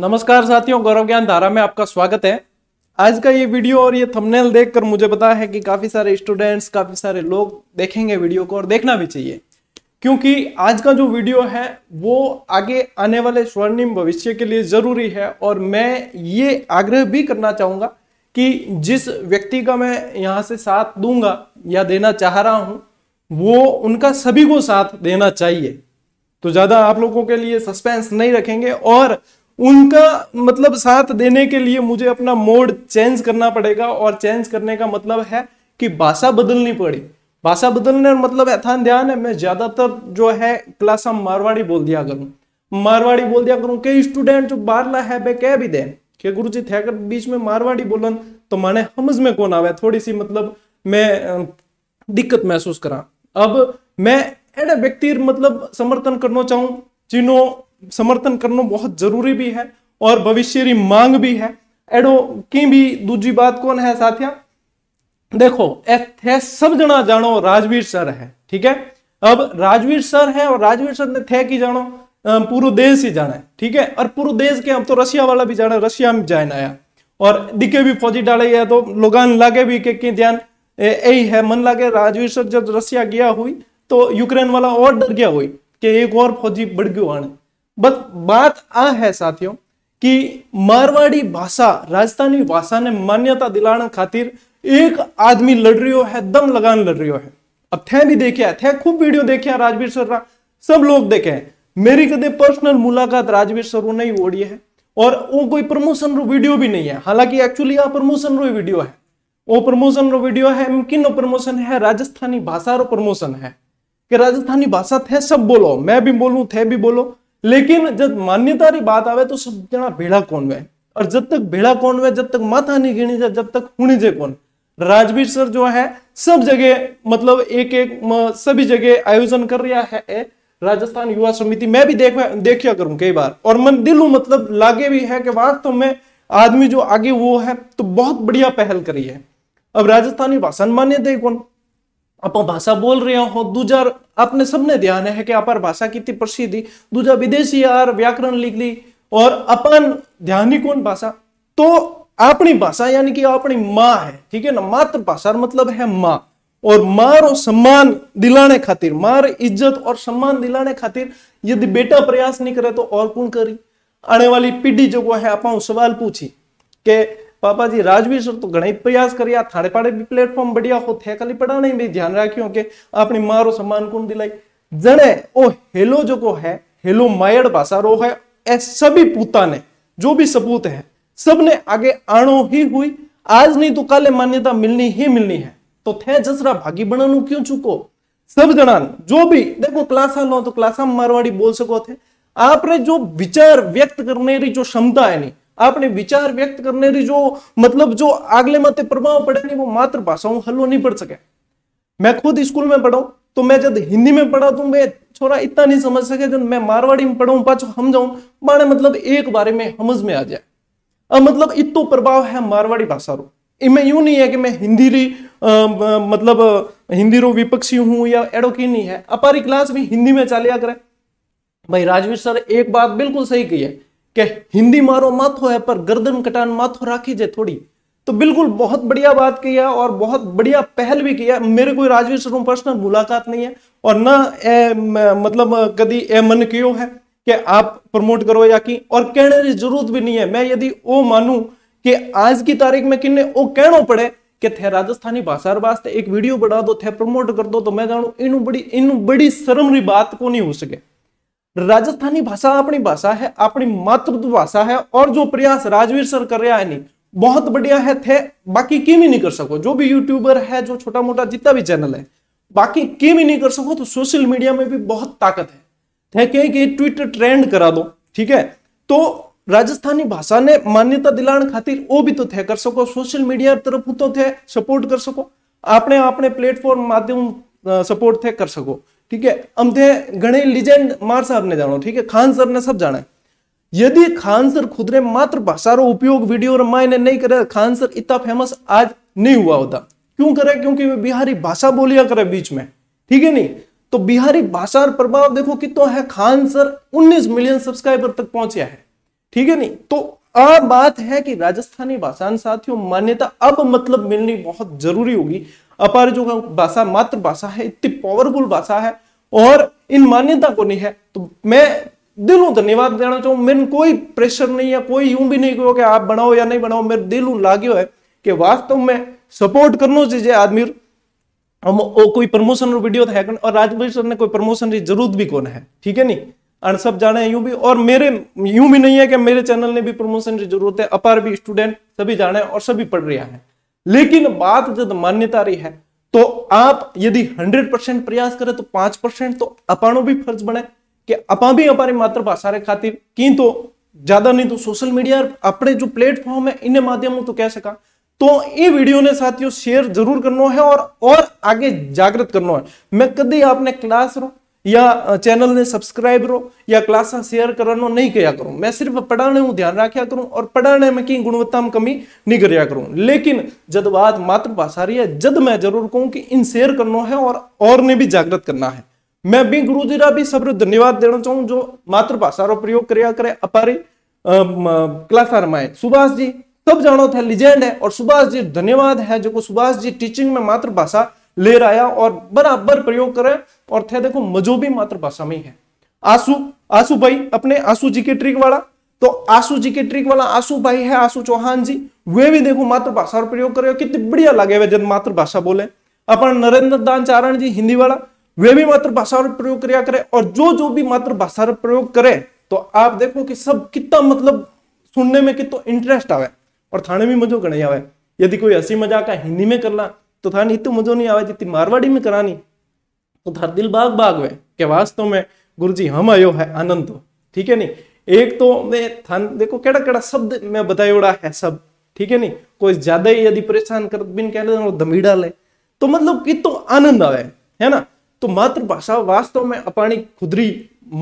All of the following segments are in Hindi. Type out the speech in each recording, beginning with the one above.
नमस्कार साथियों गौरव ज्ञान धारा में आपका स्वागत है आज का ये वीडियो और ये थंबनेल देखकर मुझे पता है कि काफी सारे स्टूडेंट्स काफी सारे लोग देखेंगे वीडियो को और देखना भी चाहिए क्योंकि आज का जो वीडियो है वो आगे आने वाले स्वर्णिम भविष्य के लिए जरूरी है और मैं ये आग्रह भी करना चाहूंगा कि जिस व्यक्ति का मैं यहाँ से साथ दूंगा या देना चाह रहा हूँ वो उनका सभी को साथ देना चाहिए तो ज्यादा आप लोगों के लिए सस्पेंस नहीं रखेंगे और उनका मतलब साथ देने के लिए मुझे अपना मोड चेंज करना पड़ेगा और चेंज करने का मतलब है कि भाषा बदलनी पड़ी भाषा बदलने का मतलब एथान ध्यान है मैं ज्यादातर जो है क्लास हम मारवाड़ी बोल दिया करूं मारवाड़ी बोल दिया करूं कई स्टूडेंट जो बारला है वे कह भी दे के गुरु जी थे बीच में मारवाड़ी बोलन तो माने हमज में कौन आवे थोड़ी सी मतलब मैं दिक्कत महसूस करा अब मैं एडे व्यक्ति मतलब समर्थन करना चाहूं जिन्हों समर्थन करना बहुत जरूरी भी है और भविष्य की मांग भी है एडो की भी दूजी बात कौन है साथिया देखो ए सब जना जानो राजवीर सर है ठीक है अब राजवीर सर है और राजवीर सर ने थे की जानो पूरे देश ही जाना है ठीक है और पूरे देश के अब तो रशिया वाला भी जाना है रशिया में जाए आया और दिखे भी फौजी डाले या तो लोगान लागे भी के की ध्यान यही है मन लागे राजवीर सर जब रशिया गया हुई तो यूक्रेन वाला और डर गया हुई कि एक और फौजी बढ़ गयो आने बस बात आ है साथियों कि मारवाड़ी भाषा राजस्थानी भाषा ने मान्यता दिलाने खातिर एक आदमी लड़ रियो है दम लगान लड़ रियो है अब थे भी देखे थे खूब वीडियो देखे राजवीर सर्रा सब लोग देखे हैं मेरी कदम पर्सनल मुलाकात राजवीर सरू नहीं ओड़ी है और वो कोई प्रमोशन रो वीडियो भी नहीं है हालांकि एक्चुअली आ प्रमोशन रो वीडियो है वो प्रमोशन रो वीडियो है किन प्रमोशन है राजस्थानी भाषा रो प्रमोशन है कि राजस्थानी भाषा थे सब बोलो मैं भी बोलू थे भी बोलो लेकिन जब मान्यता की बात आवे तो सब जना भेड़ा कौन वे और जब तक भेड़ा कौन वे जब तक माथा नहीं गिणी जाए जब तक हुणी जे कौन राजवीर सर जो है सब जगह मतलब एक एक सभी जगह आयोजन कर रहा है राजस्थान युवा समिति मैं भी देख देखिया करूं कई बार और मन हूं मतलब लागे भी है कि वास्तव में आदमी जो आगे वो है तो बहुत बढ़िया पहल करी है अब राजस्थानी भाषा मान्य ही कौन ਆਪਾਂ ਭਾਸ਼ਾ ਬੋਲ ਰਹੇ ਹੋ ਦੂਜਾ ਆਪਣੇ ਸਭਨੇ ਧਿਆਨ ਹੈ ਕਿ ਆਪਰ ਭਾਸ਼ਾ ਕਿਤੀ ਪ੍ਰਸਿੱਧੀ दूजा विदेशी यार व्याकरण लिख ली और अपन ध्यान ही कौन भाषा तो अपनी भाषा यानी कि अपनी माँ है ठीक है ना मातृभाषा मतलब है माँ और मार और सम्मान दिलाने खातिर मार इज्जत और सम्मान दिलाने खातिर यदि बेटा प्रयास नहीं करे तो और कौन करी आने वाली पीढ़ी जो है आप सवाल पूछी के पापा जी પાપાજી રાજવી સર તો ઘણા પ્રયાસ કર્યા થારે પાડે બી પ્લેટફોર્મ બઢિયા હો થે ખાલી પડાણે બી ધ્યાન રાખ્યું કે આપણે મારો સન્માન કોણ દિલાય જણે ઓ હેલો જોકો હે હેલો માયડ ભાષા રો હે सभी पुता ने जो भी सबूत है सबने आगे आनो ही हुई आज नहीं तो काले मान्यता मिलनी ही मिलनी है तो थे जसरा भागी बनानु क्यों चुको सब जना जो भी देखो क्लासा लो तो क्लासा मारवाड़ी बोल सको थे आपने जो विचार व्यक्त करने की जो क्षमता है नहीं आपने विचार व्यक्त करने કરનારી जो मतलब जो आगले मत प्रभाव पड़े नहीं वो मात्र भाषाओं हल्लो नहीं पड़ सके मैं खुद स्कूल में पढ़ाऊ तो मैं जब हिंदी में पढ़ा तो मैं छोरा इतना नहीं समझ सके जब मैं मारवाड़ी में पढ़ाऊ पाछ हम जाऊं माने मतलब एक बारे में समझ में आ जाए अब मतलब इतो प्रभाव है मारवाड़ी भाषा रो इनमें यूं नहीं है कि मैं हिंदी री आ, आ, मतलब हिंदी रो विपक्षी हूं या एडो की नहीं है अपारी क्लास भी हिंदी में चालिया करे भाई राजवीर सर एक बात बिल्कुल सही कही है के हिंदी मारो माथो है पर गर्दन कटान माथो राखी जे थोड़ी तो बिल्कुल बहुत बढ़िया बात की है और बहुत बढ़िया पहल भी किया मेरे कोई राजवीर सर पर्सनल मुलाकात नहीं है और ना ए, मतलब कभी ए मन क्यों है कि आप प्रमोट करो या कि और कहने की जरूरत भी नहीं है मैं यदि वो मानू कि आज की तारीख में किन्ने वो कहना पड़े कि थे राजस्थानी भाषा वास्ते एक वीडियो बना दो थे प्रमोट कर दो तो मैं जानू इन बड़ी इन बड़ी शर्म री बात को नहीं हो सके राजस्थानी भाषा अपनी भाषा है अपनी मातृत्व भाषा है और जो प्रयास राजवीर सर कर रहा है नहीं बहुत बढ़िया है थे बाकी क्यों नहीं कर सको जो भी यूट्यूबर है जो छोटा मोटा जितना भी चैनल है बाकी क्यों नहीं कर सको तो सोशल मीडिया में भी बहुत ताकत है थे कह कि ट्विटर ट्रेंड करा दो ठीक है तो राजस्थानी भाषा ने मान्यता दिलाण खातिर वो भी तो थे कर सको सोशल मीडिया तरफ तो थे सपोर्ट कर सको अपने अपने प्लेटफॉर्म माध्यम सपोर्ट थे कर सको ठीक है हम थे तो घने लीजेंड मार साहब ने जानो ठीक है खान सर ने सब जाना यदि खान सर खुद ने मातृभाषा रो उपयोग वीडियो मायने नहीं करे खान सर इतना फेमस आज नहीं हुआ होता क्यों करे क्योंकि वे बिहारी भाषा बोलिया करे बीच में ठीक है नहीं तो बिहारी भाषा और प्रभाव देखो कितना तो है खान सर 19 मिलियन सब्सक्राइबर तक पहुंचा है ठीक है नहीं तो आ बात है कि राजस्थानी भाषा साथियों मान्यता अब मतलब मिलनी बहुत जरूरी होगी अपार जो है भाषा मात्र भाषा है इतनी पावरफुल भाषा है और इन मान्यता को नहीं है तो मैं दिलों धन्यवाद देना चाहूँ मेरे कोई प्रेशर नहीं है कोई यूं भी नहीं कि आप बनाओ या नहीं बनाओ मेरे दिलों लागे है कि वास्तव में सपोर्ट करना चाहिए आदमी हम ओ कोई प्रमोशन वीडियो वीडियो है और राजवीर सर ने कोई प्रमोशन की जरूरत भी कौन है ठीक है नहीं और सब जाने यूं भी और मेरे यूं भी नहीं है कि मेरे चैनल ने भी प्रमोशन की जरूरत है अपार भी स्टूडेंट सभी जाने और सभी पढ़ रहा है लेकिन बात जब मान्यता रही है तो आप यदि 100 परसेंट प्रयास करें तो 5 परसेंट तो अपाणो भी फर्ज बने कि अपा भी अपनी मातृभाषा रे खातिर की तो ज्यादा नहीं तो सोशल मीडिया अपने जो प्लेटफॉर्म है इन माध्यमों तो कह सका तो ये वीडियो ने साथियों शेयर जरूर करना है और और आगे जागृत करना है मैं कभी आपने क्लास रो या चैनल ने सब्सक्राइब કરો या क्लास शेयर करो नहीं किया કરો मैं सिर्फ पढ़ाने में ध्यान रखा करूँ और पढ़ाने में की गुणवत्ता में कमी नहीं કર્યા करूँ लेकिन जब बात मातृभाषा रही है जब मैं जरूर कहूँ कि इन शेयर करना है और और ने भी जागृत करना है मैं भी गुरु जी का भी सब धन्यवाद देना चाहूँ जो मातृभाषा रो प्रयोग करे अपारी क्लासा रमाए सुभाष जी सब जानो थे लिजेंड है और सुभाष जी धन्यवाद है जो सुभाष जी टीचिंग में मातृभाषा ले आया और बराबर प्रयोग करें और थे देखो मजो भी मातृभाषा में ही है आंसू आंसू भाई अपने आंसू जी के ट्रिक वाला तो आंसू जी के ट्रिक वाला आंसू भाई है आंसू चौहान जी वे भी देखो मातृभाषा और प्रयोग करे कितनी बढ़िया लगे वे जब मातृभाषा बोले अपन नरेंद्र दान चारण जी हिंदी वाला वे भी मातृभाषा पर प्रयोग क्रिया करे और जो जो भी मातृभाषा प्रयोग करे तो आप देखो कि सब कितना मतलब सुनने में कितना इंटरेस्ट आवे और थाने में मजो गणे आवे यदि कोई हंसी मजाक हिंदी में करना तो थाने इतु मजो नहीं आवे जितनी मारवाड़ी में करानी तो थार दिल बाग बाग वे के वास्तव में गुरु जी हम आयो है आनंद हो ठीक है नी एक तो मैं थान देखो केड़ा केड़ा शब्द मैं उड़ा है सब ठीक है नी कोई ज्यादा ही यदि परेशान कर बिन कह लेना दमीड़ा ले तो मतलब कि तो आनंद आवे है ना तो मातृभाषा वास्तव में अपनी खुदरी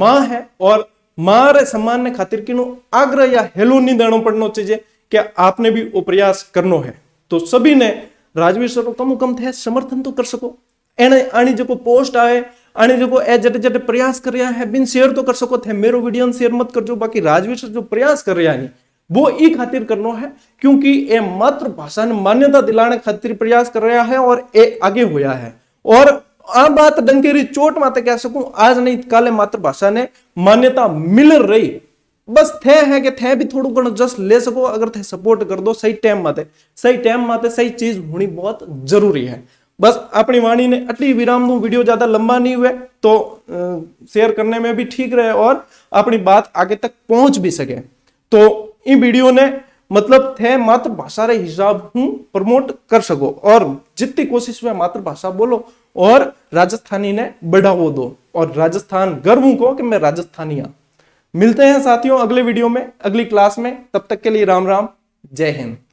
माँ है और माँ रे सम्मान ने खातिर कि आग्रह या हेलो नहीं देना पड़ना चाहिए कि आपने भी वो प्रयास करना है तो सभी ने कम कम थे समर्थन तो कर सको एने आनी जो को पोस्ट आए પોસ્ટ जो को ए जटे जटे प्रयास कर रहा है बिन शेयर तो कर सको थे मेरो वीडियो શેર મત કરજો બાકી રાજવી સર जो प्रयास कर रहा है वो ई खातिर करनो है क्योंकि ये मातृभाषा ने मान्यता दिलाने खातिर प्रयास कर रहा है और ये आगे हुआ है और आ बात डंकेरी चोट माते कह सकूं आज नहीं काले मातृभाषा ने मान्यता मिल रही बस थे है कि थे भी थोड़ा घणो जस्ट ले सको अगर थे सपोर्ट कर दो सही टाइम माते सही टाइम माते सही चीज होनी बहुत जरूरी है बस अपनी वाणी ने अटली विराम नु वीडियो ज्यादा लंबा नहीं हुआ तो शेयर करने में भी ठीक रहे और अपनी बात आगे तक पहुंच भी सके तो इन वीडियो ने मतलब थे मातृभाषा रे हिसाब हूँ प्रमोट कर सको और जितनी कोशिश हुए मातृभाषा बोलो और राजस्थानी ने बढ़ावो दो और राजस्थान गर्व को कि मैं राजस्थानी हूँ मिलते हैं साथियों अगले वीडियो में अगली क्लास में तब तक के लिए राम राम जय हिंद